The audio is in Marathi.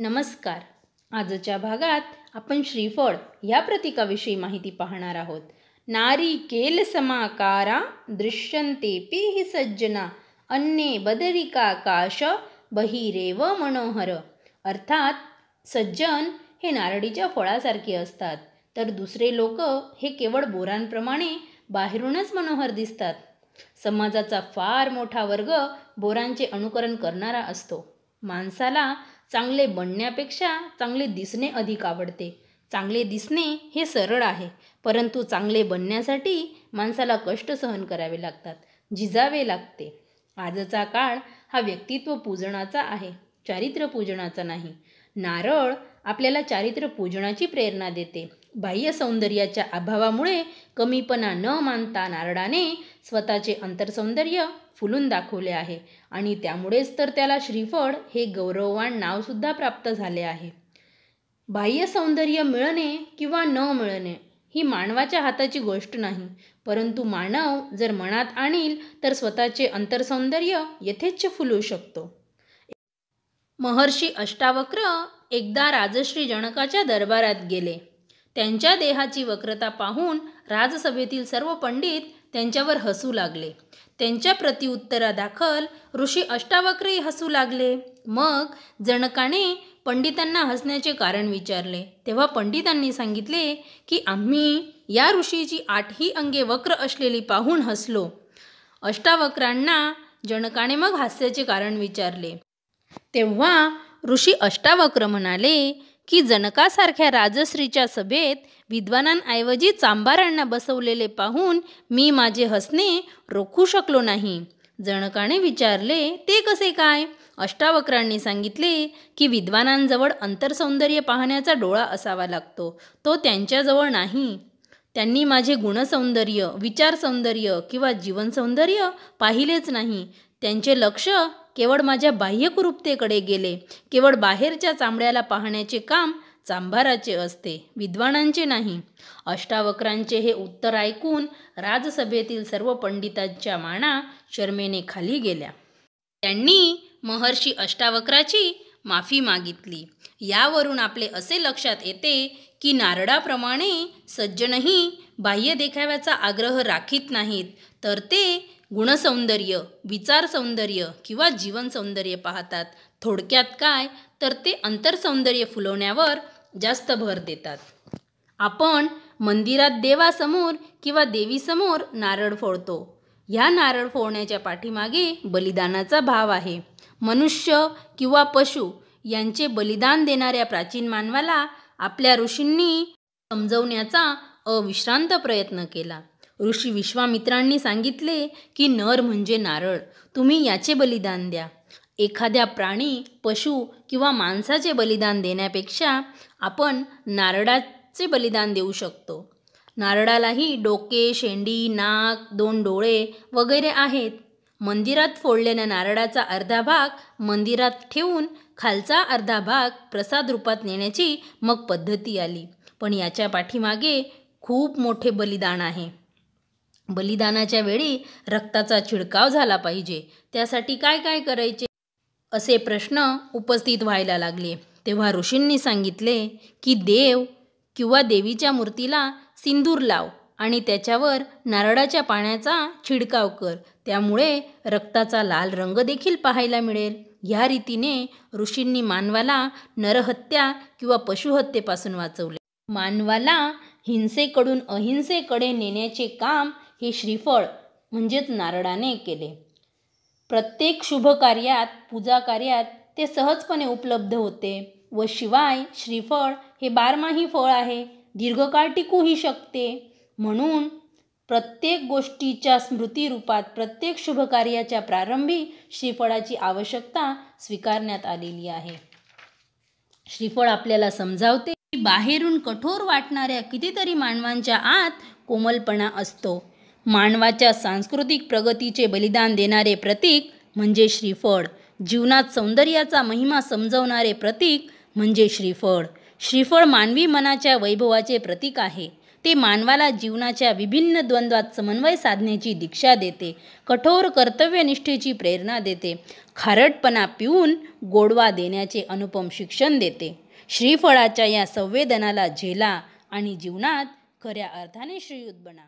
नमस्कार आजच्या भागात आपण श्रीफळ या प्रतीकाविषयी माहिती पाहणार आहोत नारी केल समाकारा दृश्यंते पी हि सज्जना अन्ने बदरिका काश बहिरेव मनोहर अर्थात सज्जन हे नारडीच्या फळासारखे असतात तर दुसरे लोक हे केवळ बोरांप्रमाणे बाहेरूनच मनोहर दिसतात समाजाचा फार मोठा वर्ग बोरांचे अनुकरण करणारा असतो माणसाला चांगले बनण्यापेक्षा चांगले दिसणे अधिक आवडते चांगले दिसणे हे सरळ आहे परंतु चांगले बनण्यासाठी माणसाला कष्ट सहन करावे लागतात झिजावे लागते आजचा काळ हा व्यक्तित्व पूजनाचा आहे चारित्र्य पूजनाचा नाही नारळ आपल्याला चारित्र्य पूजनाची प्रेरणा देते बाह्य सौंदर्याच्या अभावामुळे कमीपणा न मानता नारडाने स्वतःचे अंतरसौंदर्य फुलून दाखवले आहे आणि त्यामुळेच तर त्याला श्रीफळ हे गौरववान नावसुद्धा प्राप्त झाले आहे बाह्य सौंदर्य मिळणे किंवा न मिळणे ही मानवाच्या हाताची गोष्ट नाही परंतु मानव जर मनात आणील तर स्वतःचे अंतरसौंदर्य यथेच्छ फुलू शकतो महर्षी अष्टावक्र एकदा राजश्री जनकाच्या दरबारात गेले त्यांच्या देहाची वक्रता पाहून राजसभेतील सर्व पंडित त्यांच्यावर हसू लागले त्यांच्या प्रतिउत्तरादाखल ऋषी अष्टावक्रही हसू लागले मग जनकाने पंडितांना हसण्याचे कारण विचारले तेव्हा पंडितांनी सांगितले की आम्ही या ऋषीची आठही अंगे वक्र असलेली पाहून हसलो अष्टावक्रांना जनकाने मग हास्याचे कारण विचारले तेव्हा ऋषी अष्टावक्र म्हणाले की जनकासारख्या राजश्रीच्या सभेत विद्वानांऐवजी चांबारांना बसवलेले पाहून मी माझे हसणे रोखू शकलो नाही जनकाने विचारले ते कसे काय अष्टावक्रांनी सांगितले की विद्वानांजवळ अंतरसौंदर्य पाहण्याचा डोळा असावा लागतो तो त्यांच्याजवळ नाही त्यांनी माझे गुणसौंदर्य विचारसौंदर्य किंवा जीवनसौंदर्य पाहिलेच नाही त्यांचे लक्ष केवळ माझ्या बाह्यकुरूपतेकडे गेले केवळ बाहेरच्या चांबड्याला पाहण्याचे काम चांभाराचे असते विद्वानांचे नाही अष्टावक्रांचे हे उत्तर ऐकून राजसभेतील सर्व पंडितांच्या माना शर्मेने खाली गेल्या त्यांनी महर्षी अष्टावक्राची माफी मागितली यावरून आपले असे लक्षात येते की नारडाप्रमाणे सज्जनही बाह्य देखाव्याचा आग्रह राखीत नाहीत तर ते गुणसौंदर्य विचार सौंदर्य किंवा जीवन सौंदर्य पाहतात थोडक्यात काय तर ते अंतरसौंदर्य फुलवण्यावर जास्त भर देतात आपण मंदिरात देवासमोर किंवा देवीसमोर नारळ फोडतो ह्या नारळ फोडण्याच्या पाठीमागे बलिदानाचा भाव आहे मनुष्य किंवा पशु यांचे बलिदान देणाऱ्या प्राचीन मानवाला आपल्या ऋषींनी समजवण्याचा अविश्रांत प्रयत्न केला ऋषी विश्वामित्रांनी सांगितले की नर म्हणजे नारळ तुम्ही याचे बलिदान द्या एखाद्या प्राणी पशु किंवा माणसाचे बलिदान देण्यापेक्षा आपण नारळाचे बलिदान देऊ शकतो नारळालाही डोके शेंडी नाक दोन डोळे वगैरे आहेत मंदिरात फोडलेल्या नारळाचा अर्धा भाग मंदिरात ठेवून खालचा अर्धा भाग प्रसाद रूपात नेण्याची मग पद्धती आली पण याच्या पाठीमागे खूप मोठे बलिदान आहे बलिदानाच्या वेळी रक्ताचा छिडकाव झाला पाहिजे त्यासाठी काय काय करायचे असे प्रश्न उपस्थित व्हायला लागले तेव्हा ऋषींनी सांगितले की देव किंवा देवीच्या मूर्तीला सिंदूर लाव आणि त्याच्यावर नारळाच्या पाण्याचा छिडकाव कर त्यामुळे रक्ताचा लाल रंग देखील पाहायला मिळेल ह्या रीतीने ऋषींनी मानवाला नरहत्या किंवा पशुहत्येपासून वाचवले मानवाला हिंसेकडून अहिंसेकडे नेण्याचे काम हे श्रीफळ म्हणजेच नारळाने केले प्रत्येक शुभ कार्यात पूजा कार्यात ते सहजपणे उपलब्ध होते व शिवाय श्रीफळ हे बारमाही फळ आहे दीर्घकाळ टिकूही शकते म्हणून प्रत्येक गोष्टीच्या स्मृतिरूपात प्रत्येक शुभकार्याच्या प्रारंभी श्रीफळाची आवश्यकता स्वीकारण्यात आलेली आहे श्रीफळ आपल्याला समजावते बाहेरून कठोर वाटणाऱ्या कितीतरी मानवांच्या आत कोमलपणा असतो मानवाच्या सांस्कृतिक प्रगतीचे बलिदान देणारे प्रतीक म्हणजे श्रीफळ जीवनात सौंदर्याचा महिमा समजवणारे प्रतीक म्हणजे श्रीफळ श्रीफळ मानवी मनाच्या वैभवाचे प्रतीक आहे ते मानवाला जीवनाच्या विभिन्न द्वंद्वात समन्वय साधण्याची दीक्षा देते कठोर कर्तव्यनिष्ठेची प्रेरणा देते खारटपणा पिऊन गोडवा देण्याचे अनुपम शिक्षण देते श्रीफळाच्या या संवेदनाला झेला आणि जीवनात खऱ्या अर्थाने श्रीयुत बना